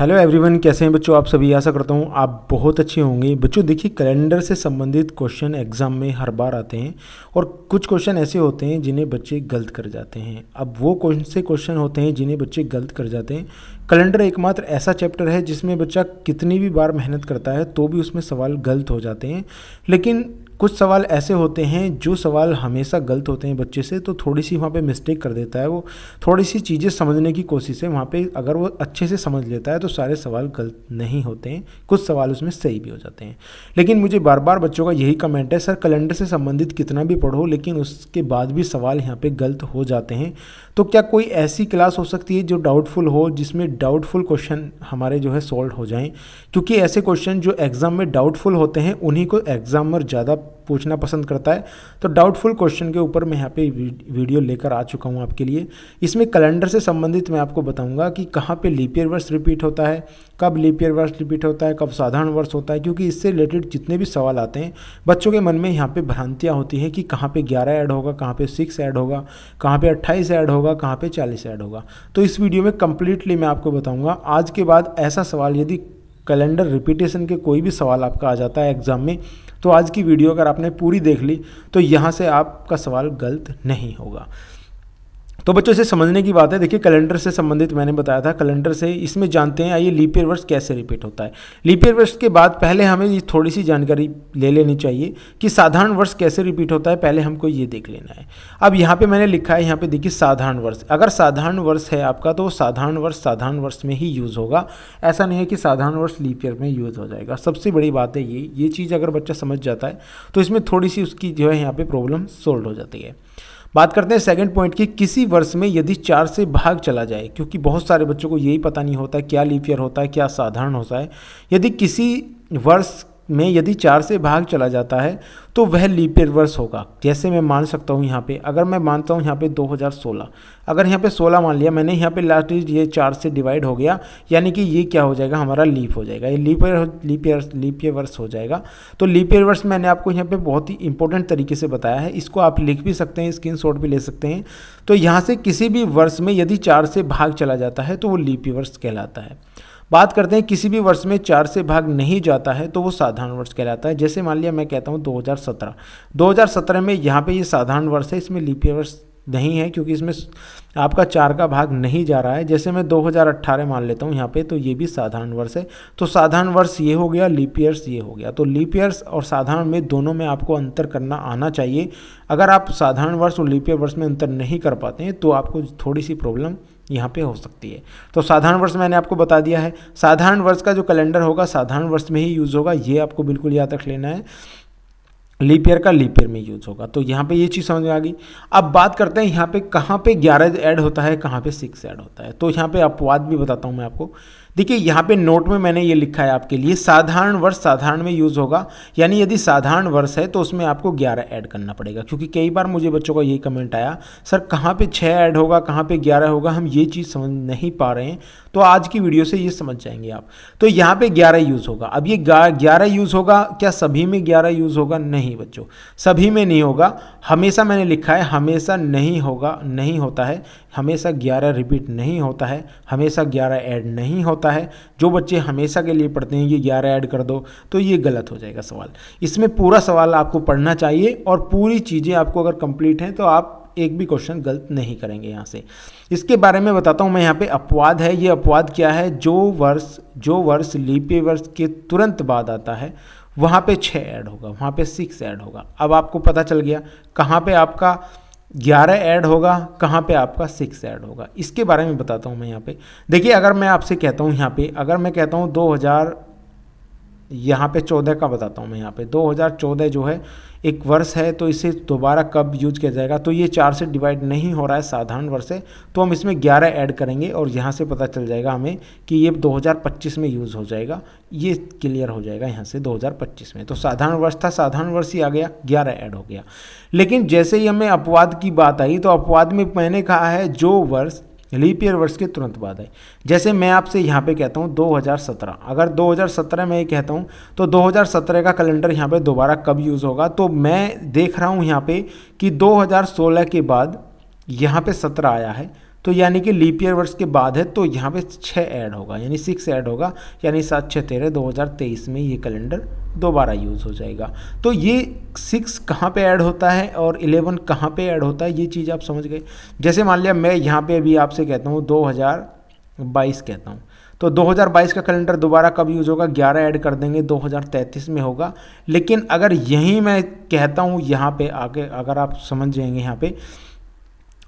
hello everyone कैसे हैं बच्चों आप सभी आशा करता हूँ आप बहुत अच्छे होंगे बच्चों देखिए कैलेंडर से संबंधित क्वेश्चन एग्ज़ाम में हर बार आते हैं और कुछ क्वेश्चन ऐसे होते हैं जिन्हें बच्चे गलत कर जाते हैं अब वो कौन से क्वेश्चन होते हैं जिन्हें बच्चे गलत कर जाते हैं कैलेंडर एकमात्र ऐसा चैप्टर है जिसमें बच्चा कितनी भी बार मेहनत करता है तो भी उसमें सवाल गलत हो जाते हैं लेकिन कुछ सवाल ऐसे होते हैं जो सवाल हमेशा गलत होते हैं बच्चे से तो थोड़ी सी वहाँ पे मिस्टेक कर देता है वो थोड़ी सी चीज़ें समझने की कोशिश है वहाँ पे अगर वो अच्छे से समझ लेता है तो सारे सवाल गलत नहीं होते हैं कुछ सवाल उसमें सही भी हो जाते हैं लेकिन मुझे बार बार बच्चों का यही कमेंट है सर कैलेंडर से संबंधित कितना भी पढ़ो लेकिन उसके बाद भी सवाल यहाँ पर गलत हो जाते हैं तो क्या कोई ऐसी क्लास हो सकती है जो डाउटफुल हो जिसमें डाउटफुल क्वेश्चन हमारे जो है सॉल्व हो जाएं क्योंकि ऐसे क्वेश्चन जो एग्ज़ाम में डाउटफुल होते हैं उन्हीं को एग्ज़ामर ज़्यादा पूछना पसंद करता है तो डाउटफुल क्वेश्चन के ऊपर मैं यहाँ पे वीडियो लेकर आ चुका हूँ आपके लिए इसमें कैलेंडर से संबंधित मैं आपको बताऊँगा कि कहाँ पे लीपियर वर्ष रिपीट होता है कब लीपियर वर्ष रिपीट होता है कब साधारण वर्ष होता है क्योंकि इससे रिलेटेड जितने भी सवाल आते हैं बच्चों के मन में यहाँ पर भ्रांतियाँ होती हैं कि कहाँ पर ग्यारह ऐड होगा कहाँ पर सिक्स ऐड होगा कहाँ पर अट्ठाईस ऐड होगा कहाँ पर चालीस ऐड होगा तो इस वीडियो में कंप्लीटली मैं आपको बताऊँगा आज के बाद ऐसा सवाल यदि कैलेंडर रिपीटेशन के कोई भी सवाल आपका आ जाता है एग्ज़ाम में तो आज की वीडियो अगर आपने पूरी देख ली तो यहाँ से आपका सवाल गलत नहीं होगा तो बच्चों इसे समझने की बात है देखिए कैलेंडर से संबंधित मैंने बताया था कैलेंडर से इसमें जानते हैं आइए लीपियर वर्ष कैसे रिपीट होता है लीपियर वर्ष के बाद पहले हमें ये थोड़ी सी जानकारी ले लेनी चाहिए कि साधारण वर्ष कैसे रिपीट होता है पहले हमको ये देख लेना है अब यहाँ पे मैंने लिखा है यहाँ पर देखिए साधारण वर्ष अगर साधारण वर्ष है आपका तो साधारण वर्ष साधारण वर्ष में ही यूज़ होगा ऐसा नहीं है कि साधारण वर्ष लीपियर में यूज़ हो जाएगा सबसे बड़ी बात है ये ये चीज़ अगर बच्चा समझ जाता है तो इसमें थोड़ी सी उसकी जो है यहाँ पर प्रॉब्लम सोल्व हो जाती है बात करते हैं सेकंड पॉइंट की किसी वर्ष में यदि चार से भाग चला जाए क्योंकि बहुत सारे बच्चों को यही पता नहीं होता है क्या लीप ईयर होता है क्या साधारण होता है यदि किसी वर्ष में यदि चार से भाग चला जाता है तो वह लीप ईयर वर्ष होगा जैसे मैं मान सकता हूँ यहाँ पे अगर मैं मानता हूँ यहाँ पे 2016 अगर यहाँ पे 16 मान लिया मैंने यहाँ पे लास्ट ये चार से डिवाइड हो गया यानी कि ये क्या हो जाएगा हमारा लीप हो जाएगा ये leap leap year leap year वर्ष हो जाएगा तो लीप ईयर वर्ष मैंने आपको यहाँ पर बहुत ही इंपॉर्टेंट तरीके से बताया है इसको आप लिख भी सकते हैं स्क्रीन भी ले सकते हैं तो यहाँ से किसी भी वर्ष में यदि चार से भाग चला जाता है तो वो लीप ईयर वर्ष कहलाता है बात करते हैं किसी भी वर्ष में चार से भाग नहीं जाता है तो वो साधारण वर्ष कहलाता है जैसे मान लिया मैं कहता हूँ 2017 2017 में यहाँ पे ये साधारण वर्ष है इसमें लिपिया वर्ष नहीं है क्योंकि इसमें आपका चार का भाग नहीं जा रहा है जैसे मैं 2018 मान लेता हूँ यहाँ पे तो ये भी साधारण वर्ष है तो साधारण वर्ष ये हो गया लिपियर्स ये हो गया तो लिपियर्स और साधारण में दोनों में आपको अंतर करना आना चाहिए अगर आप साधारण वर्ष और लिपियर वर्ष में अंतर नहीं कर पाते हैं तो आपको थोड़ी सी प्रॉब्लम यहाँ पे हो सकती है तो साधारण वर्ष मैंने आपको बता दिया है साधारण वर्ष का जो कैलेंडर होगा साधारण वर्ष में ही यूज़ होगा ये आपको बिल्कुल याद रख लेना है लीप ईयर का लीप ईयर में यूज़ होगा तो यहाँ पे ये चीज़ समझ में आ गई अब बात करते हैं यहाँ पे कहाँ पे ग्यारह ऐड होता है कहाँ पे सिक्स ऐड होता है तो यहाँ पे अपवाद भी बताता हूँ मैं आपको देखिए यहाँ पे नोट में मैंने ये लिखा है आपके लिए साधारण वर्ष साधारण में यूज़ होगा यानी यदि साधारण वर्ष है तो उसमें आपको ग्यारह ऐड करना पड़ेगा क्योंकि कई बार मुझे बच्चों का यही कमेंट आया सर कहाँ पे छः ऐड होगा कहाँ पे ग्यारह होगा हम ये चीज़ समझ नहीं पा रहे हैं तो आज की वीडियो से ये समझ जाएंगे आप तो यहाँ पर ग्यारह यूज़ होगा अब ये ग्यारह यूज़ होगा क्या सभी में ग्यारह यूज़ होगा नहीं नहीं बच्चों सभी में नहीं होगा हमेशा मैंने लिखा है हमेशा नहीं होगा नहीं होता है हमेशा ग्यारह रिपीट नहीं होता है हमेशा ग्यारह ऐड नहीं होता है जो बच्चे हमेशा के लिए पढ़ते हैं कि ग्यारह ऐड कर दो तो ये गलत हो जाएगा सवाल इसमें पूरा सवाल आपको पढ़ना चाहिए और पूरी चीज़ें आपको अगर कंप्लीट हैं तो आप एक भी क्वेश्चन गलत नहीं करेंगे यहाँ से इसके बारे में बताता हूँ मैं यहाँ पे अपवाद है ये अपवाद क्या है जो वर्ष जो वर्ष लीपे वर्ष के तुरंत बाद आता है वहाँ पे छः ऐड होगा वहाँ पे सिक्स ऐड होगा अब आपको पता चल गया कहाँ पे आपका ग्यारह ऐड होगा कहाँ पे आपका सिक्स ऐड होगा इसके बारे में बताता हूँ मैं यहाँ पे देखिए अगर मैं आपसे कहता हूँ यहाँ पे अगर मैं कहता हूँ दो हज़ार यहाँ पे चौदह का बताता हूँ मैं यहाँ पे 2014 जो है एक वर्ष है तो इसे दोबारा कब यूज किया जाएगा तो ये चार से डिवाइड नहीं हो रहा है साधारण वर्ष से तो हम इसमें 11 ऐड करेंगे और यहाँ से पता चल जाएगा हमें कि ये 2025 में यूज़ हो जाएगा ये क्लियर हो जाएगा यहाँ से 2025 में तो साधारण वर्ष था साधारण वर्ष ही आ गया ग्यारह ऐड हो गया लेकिन जैसे ही हमें अपवाद की बात आई तो अपवाद में मैंने कहा है जो वर्ष लीप ईयर वर्ष के तुरंत बाद है जैसे मैं आपसे यहाँ पे कहता हूँ 2017 अगर 2017 में ये कहता हूँ तो 2017 का कैलेंडर यहाँ पे दोबारा कब यूज़ होगा तो मैं देख रहा हूँ यहाँ पे कि 2016 के बाद यहाँ पे 17 आया है तो यानी कि लीप ईयर वर्ष के बाद है तो यहाँ पे छः ऐड होगा यानी सिक्स ऐड होगा यानी सात छः तेरह दो हज़ार तेईस में ये कैलेंडर दोबारा यूज़ हो जाएगा तो ये सिक्स कहाँ पे ऐड होता है और इलेवन कहाँ पे ऐड होता है ये चीज़ आप समझ गए जैसे मान लिया मैं यहाँ पे अभी आपसे कहता हूँ दो हज़ार बाईस कहता हूँ तो 2022 का कैलेंडर दोबारा कब यूज़ होगा 11 ऐड कर देंगे 2033 में होगा लेकिन अगर यही मैं कहता हूँ यहाँ पे आगे अगर आप समझ जाएंगे यहाँ पे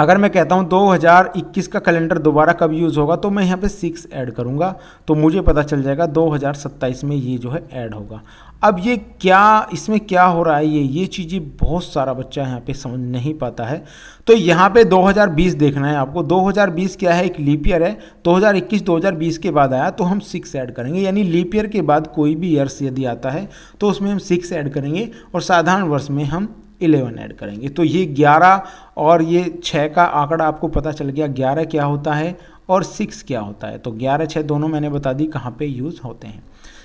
अगर मैं कहता हूँ 2021 का कैलेंडर दोबारा कब यूज़ होगा तो मैं यहाँ पे सिक्स ऐड करूँगा तो मुझे पता चल जाएगा 2027 में ये जो है ऐड होगा अब ये क्या इसमें क्या हो रहा है ये ये चीज़ें बहुत सारा बच्चा यहाँ पे समझ नहीं पाता है तो यहाँ पे 2020 देखना है आपको 2020 क्या है एक लीप ईयर है 2021 2020 के बाद आया तो हम सिक्स ऐड करेंगे यानी लीप ईयर के बाद कोई भी ईयर्स यदि आता है तो उसमें हम सिक्स ऐड करेंगे और साधारण वर्ष में हम इलेवन ऐड करेंगे तो ये ग्यारह और ये छः का आंकड़ा आपको पता चल गया ग्यारह क्या होता है और सिक्स क्या होता है तो ग्यारह छः दोनों मैंने बता दी कहाँ पे यूज़ होते हैं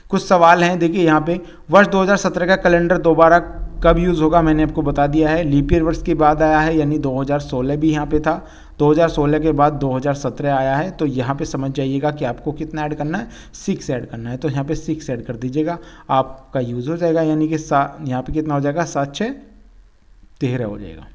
कुछ सवाल हैं देखिए यहाँ पे वर्ष 2017 का कैलेंडर दोबारा कब यूज़ होगा मैंने आपको बता दिया है लीपियर वर्ष के बाद आया है यानी 2016 भी यहाँ पे था 2016 के बाद 2017 आया है तो यहाँ पे समझ जाइएगा कि आपको कितना ऐड करना है सिक्स ऐड करना है तो यहाँ पे सिक्स ऐड कर दीजिएगा आपका यूज़ हो जाएगा यानी कि सा यहाँ पे कितना हो जाएगा सात छः तेरह हो जाएगा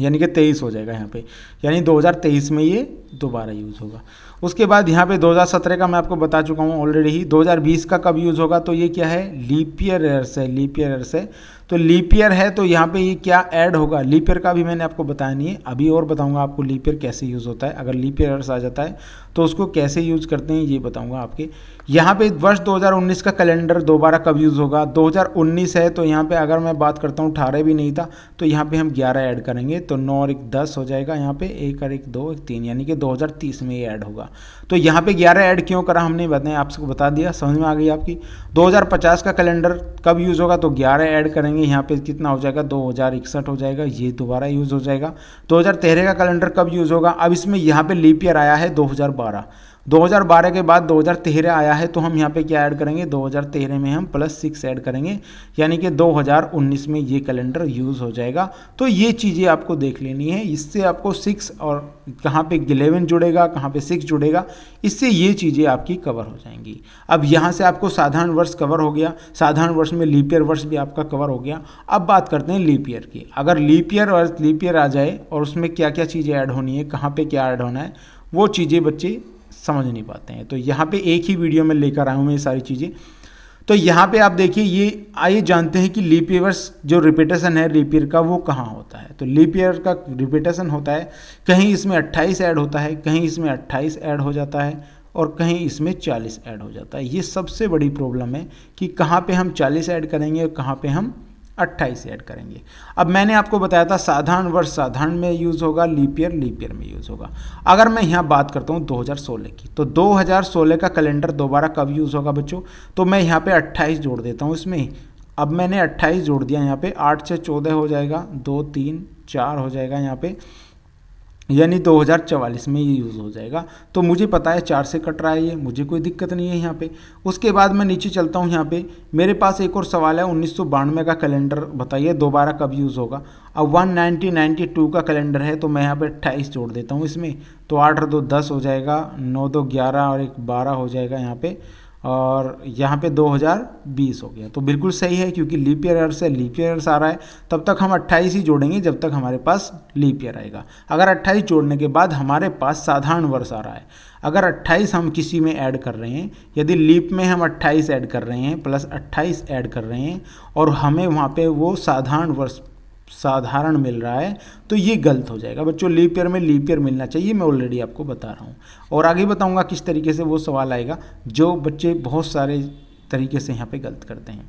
यानी कि तेईस हो जाएगा यहाँ पे यानी 2023 में ये दोबारा यूज़ होगा उसके बाद यहाँ पे 2017 का मैं आपको बता चुका हूँ ऑलरेडी ही 2020 का कब यूज़ होगा तो ये क्या है लीपियर एयर्स है लीपियर एयर्स है तो लीपियर है तो यहाँ पे ये क्या ऐड होगा लीपियर का भी मैंने आपको बताया नहीं है अभी और बताऊँगा आपको लीपियर कैसे यूज़ होता है अगर लीपियर एयर्स आ जाता है तो उसको कैसे यूज़ करते हैं ये बताऊँगा आपके यहाँ पे वर्ष 2019 का कैलेंडर दोबारा कब यूज़ होगा 2019 है तो यहाँ पे अगर मैं बात करता हूँ अठारह भी नहीं था तो यहाँ पे हम 11 ऐड करेंगे तो 9 और एक 10 हो जाएगा यहाँ पे एक और एक दो एक तीन यानी कि 2030 में ये ऐड होगा तो यहाँ पे 11 ऐड क्यों करा हमने बताया आपको बता दिया समझ में आ गई आपकी दो का कैलेंडर कब यूज़ होगा तो ग्यारह ऐड करेंगे यहाँ पर कितना हो जाएगा दो हो जाएगा ये दोबारा यूज़ हो जाएगा दो का कैलेंडर कब यूज़ होगा अब इसमें यहाँ पर लीपियर ईयर आया है दो 2012 के बाद 2013 आया है तो हम यहाँ पे क्या ऐड करेंगे 2013 में हम प्लस सिक्स ऐड करेंगे यानी कि 2019 में ये कैलेंडर यूज़ हो जाएगा तो ये चीज़ें आपको देख लेनी है इससे आपको सिक्स और कहाँ पे इलेवन जुड़ेगा कहाँ पे सिक्स जुड़ेगा इससे ये चीज़ें आपकी कवर हो जाएंगी अब यहाँ से आपको साधारण वर्ष कवर हो गया साधारण वर्ष में लीपियर वर्ष भी आपका कवर हो गया अब बात करते हैं लीपियर की अगर लीपियर और लीपियर आ जाए और उसमें क्या क्या चीज़ें ऐड होनी है कहाँ पर क्या ऐड होना है वो चीज़ें बच्चे समझ नहीं पाते हैं तो यहाँ पे एक ही वीडियो में लेकर आया हूँ मैं ये सारी चीज़ें तो यहाँ पे आप देखिए ये आइए जानते हैं कि लीप ईयर्स जो रिपीटेशन है लीप ईयर का वो कहाँ होता है तो लीप ईयर का रिपीटेशन होता है कहीं इसमें 28 ऐड होता है कहीं इसमें 28 ऐड हो जाता है और कहीं इसमें 40 ऐड हो जाता है ये सबसे बड़ी प्रॉब्लम है कि कहाँ पे हम 40 ऐड करेंगे और कहाँ पर हम अट्ठाईस ऐड करेंगे अब मैंने आपको बताया था साधारण वर्ष साधारण में यूज़ होगा लीपियर लीपियर में यूज़ होगा अगर मैं यहाँ बात करता हूँ 2016 की तो 2016 का कैलेंडर दोबारा कब यूज़ होगा बच्चों तो मैं यहाँ पे 28 जोड़ देता हूँ इसमें अब मैंने 28 जोड़ दिया यहाँ पे 8 से 14 हो जाएगा दो तीन चार हो जाएगा यहाँ पर यानी 2044 में ये यूज़ हो जाएगा तो मुझे पता है चार से कट रहा है ये मुझे कोई दिक्कत नहीं है यहाँ पे उसके बाद मैं नीचे चलता हूँ यहाँ पे मेरे पास एक और सवाल है उन्नीस का कैलेंडर बताइए दोबारा कब यूज़ होगा अब वन का कैलेंडर है तो मैं यहाँ पर अट्ठाईस जोड़ देता हूँ इसमें तो आठ दो दस हो जाएगा नौ दो ग्यारह और एक बारह हो जाएगा यहाँ पर और यहाँ पे 2020 हो गया तो बिल्कुल सही है क्योंकि लीप ईयर से लीप ईयर आ रहा है तब तक हम 28 ही जोड़ेंगे जब तक हमारे पास लीप ईयर आएगा अगर 28 जोड़ने के बाद हमारे पास साधारण वर्ष आ रहा है अगर 28 हम किसी में ऐड कर रहे हैं यदि लीप में हम 28 ऐड कर रहे हैं प्लस 28 ऐड कर रहे हैं और हमें वहाँ पर वो साधारण वर्ष साधारण मिल रहा है तो ये गलत हो जाएगा बच्चों लीपियर में लीपियर मिलना चाहिए मैं ऑलरेडी आपको बता रहा हूँ और आगे बताऊँगा किस तरीके से वो सवाल आएगा जो बच्चे बहुत सारे तरीके से यहाँ पे गलत करते हैं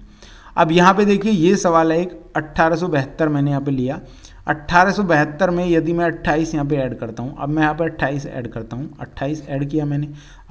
अब यहाँ पे देखिए ये सवाल है एक अट्ठारह मैंने यहाँ पे लिया अट्ठारह में यदि मैं 28 यहाँ पे ऐड करता हूँ अब मैं यहाँ पे 28 ऐड करता हूँ 28 ऐड किया मैंने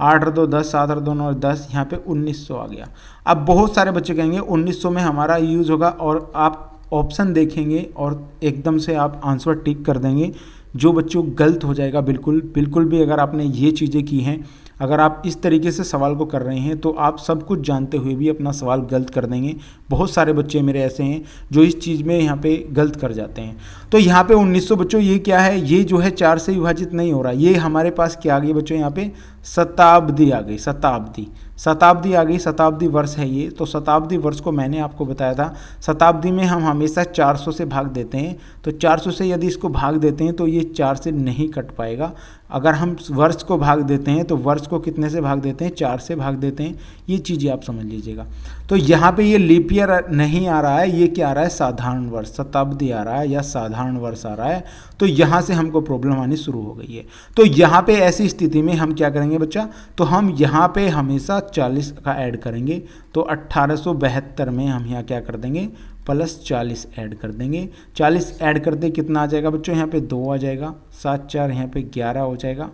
आठ दो दस सात रो नौ दस यहाँ पे 1900 आ गया अब बहुत सारे बच्चे कहेंगे 1900 में हमारा यूज़ होगा और आप ऑप्शन देखेंगे और एकदम से आप आंसर टिक कर देंगे जो बच्चों गलत हो जाएगा बिल्कुल बिल्कुल भी अगर आपने ये चीज़ें की हैं अगर आप इस तरीके से सवाल को कर रहे हैं तो आप सब कुछ जानते हुए भी अपना सवाल गलत कर देंगे बहुत सारे बच्चे मेरे ऐसे हैं जो इस चीज़ में यहाँ पे गलत कर जाते हैं तो यहाँ पे 1900 बच्चों ये क्या है ये जो है चार से विभाजित नहीं हो रहा ये हमारे पास क्या आ गया बच्चों यहाँ पे शताब्दी आ गई शताब्दी शताब्दी आ गई शताब्दी वर्ष है ये तो शताब्दी वर्ष को मैंने आपको बताया था शताब्दी में हम हमेशा 400 से भाग देते हैं तो 400 से यदि इसको भाग देते हैं तो ये चार से नहीं कट पाएगा अगर हम वर्ष को भाग देते हैं तो वर्ष को कितने से भाग देते हैं चार से भाग देते हैं ये चीज़ें आप समझ लीजिएगा तो यहाँ पे ये लीप ईयर नहीं आ रहा है ये क्या आ रहा है साधारण वर्ष शताब्दी आ रहा है या साधारण वर्ष आ रहा है तो यहाँ से हमको प्रॉब्लम आनी शुरू हो गई है तो यहाँ पे ऐसी स्थिति में हम क्या करेंगे बच्चा तो हम यहाँ पे हमेशा 40 का ऐड करेंगे तो अट्ठारह में हम यहाँ क्या कर देंगे प्लस चालीस ऐड कर देंगे चालीस ऐड करते कितना आ जाएगा बच्चों यहाँ पे दो आ जाएगा सात चार यहाँ पर ग्यारह हो जाएगा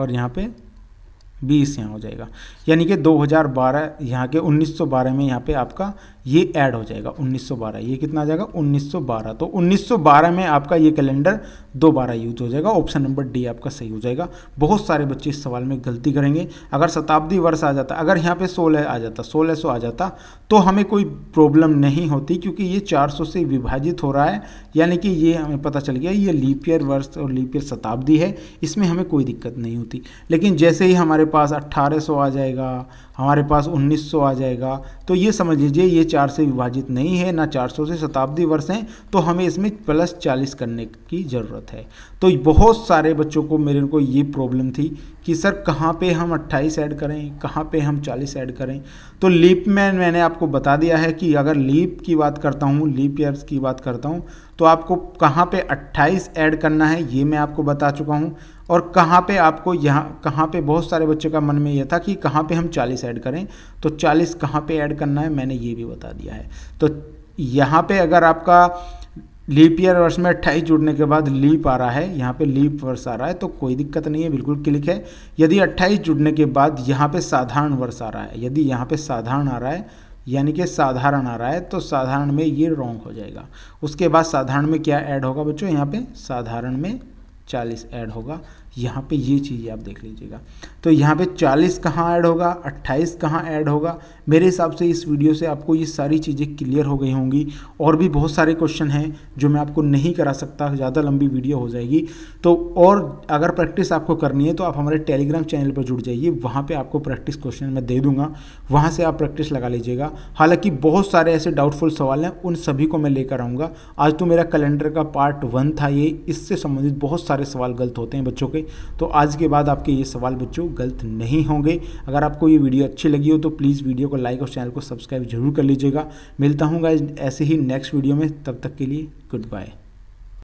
और यहाँ पर बीस यहाँ हो जाएगा यानी कि 2012 यहाँ के 1912 में यहाँ पे आपका ये ऐड हो जाएगा 1912 ये कितना आ जाएगा 1912 तो 1912 में आपका ये कैलेंडर दोबारा यूज हो जाएगा ऑप्शन नंबर डी आपका सही हो जाएगा बहुत सारे बच्चे इस सवाल में गलती करेंगे अगर शताब्दी वर्ष आ जाता अगर यहाँ पे सोलह आ जाता सोलह सो आ जाता तो हमें कोई प्रॉब्लम नहीं होती क्योंकि ये चार से विभाजित हो रहा है यानी कि ये हमें पता चल गया ये लीपियर वर्ष और लीपियर शताब्दी है इसमें हमें कोई दिक्कत नहीं होती लेकिन जैसे ही हमारे पास 1800 आ जाएगा हमारे पास 1900 आ जाएगा तो ये समझ लीजिए ये चार से विभाजित नहीं है ना 400 से शताब्दी वर्ष हैं तो हमें इसमें प्लस 40 करने की ज़रूरत है तो बहुत सारे बच्चों को मेरे को ये प्रॉब्लम थी कि सर कहाँ पे हम 28 ऐड करें कहाँ पे हम 40 ऐड करें तो लीप में मैंने आपको बता दिया है कि अगर लीप की बात करता हूँ लीप ईयर्स की बात करता हूँ तो आपको कहाँ पे 28 ऐड करना है ये मैं आपको बता चुका हूँ और कहाँ पे आपको यहाँ कहाँ पे बहुत सारे बच्चों का मन में यह था कि कहाँ पे हम 40 ऐड ऐड करें तो 40 कहाँ पे ऐड करना है मैंने ये भी बता दिया है तो यहाँ पे अगर आपका लीप ईयर वर्ष में अट्ठाईस जुड़ने के बाद लीप आ रहा है यहाँ पे लीप वर्ष आ रहा है तो कोई दिक्कत नहीं है बिल्कुल क्लिक है यदि अट्ठाईस जुड़ने के बाद यहाँ पे साधारण वर्ष आ रहा है यदि यहाँ पे साधारण आ रहा है यानी कि साधारण आ रहा है तो साधारण में ये रॉन्ग हो जाएगा उसके बाद साधारण में क्या ऐड होगा बच्चों यहाँ पे साधारण में 40 ऐड होगा यहाँ पे ये चीज़ आप देख लीजिएगा तो यहाँ पे 40 कहाँ ऐड होगा 28 कहाँ ऐड होगा मेरे हिसाब से इस वीडियो से आपको ये सारी चीज़ें क्लियर हो गई होंगी और भी बहुत सारे क्वेश्चन हैं जो मैं आपको नहीं करा सकता ज़्यादा लंबी वीडियो हो जाएगी तो और अगर प्रैक्टिस आपको करनी है तो आप हमारे टेलीग्राम चैनल पर जुड़ जाइए वहाँ पर आपको प्रैक्टिस क्वेश्चन मैं दे दूँगा वहाँ से आप प्रैक्टिस लगा लीजिएगा हालाँकि बहुत सारे ऐसे डाउटफुल सवाल हैं उन सभी को मैं लेकर आऊँगा आज तो मेरा कैलेंडर का पार्ट वन था ये इससे संबंधित बहुत सारे सवाल गलत होते हैं बच्चों के तो आज के बाद आपके ये सवाल बच्चों गलत नहीं होंगे अगर आपको ये वीडियो अच्छी लगी हो तो प्लीज़ वीडियो को लाइक और चैनल को सब्सक्राइब जरूर कर लीजिएगा मिलता हूँ ऐसे ही नेक्स्ट वीडियो में तब तक के लिए गुड बाय